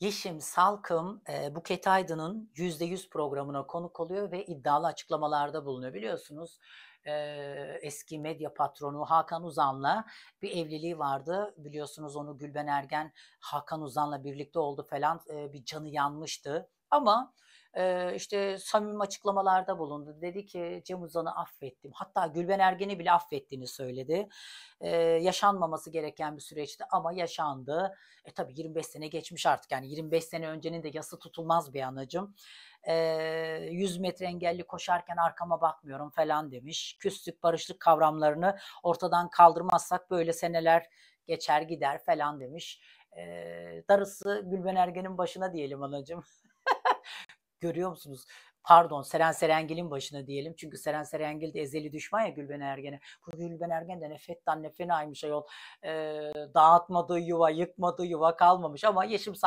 Yeşim Salkım e, Buket Aydın'ın %100 programına konuk oluyor ve iddialı açıklamalarda bulunuyor. Biliyorsunuz e, eski medya patronu Hakan Uzan'la bir evliliği vardı. Biliyorsunuz onu Gülben Ergen Hakan Uzan'la birlikte oldu falan e, bir canı yanmıştı. Ama e, işte samimi açıklamalarda bulundu. Dedi ki Cem Uzan'ı affettim. Hatta Gülben Ergen'i bile affettiğini söyledi. E, yaşanmaması gereken bir süreçti ama yaşandı. E tabii 25 sene geçmiş artık yani 25 sene öncenin de yası tutulmaz bir anacım e, 100 metre engelli koşarken arkama bakmıyorum falan demiş. Küslük, barışlık kavramlarını ortadan kaldırmazsak böyle seneler geçer gider falan demiş. E, darısı Gülben Ergen'in başına diyelim anacığım. Görüyor musunuz? Pardon Seren Serengil'in başına diyelim. Çünkü Seren Serengil de ezeli düşman ya Gülben Ergen'e. Bu Gülben Ergen de nefetten nefenaymış ayol. E, dağıtmadığı yuva, yıkmadığı yuva kalmamış ama Yeşim Sağ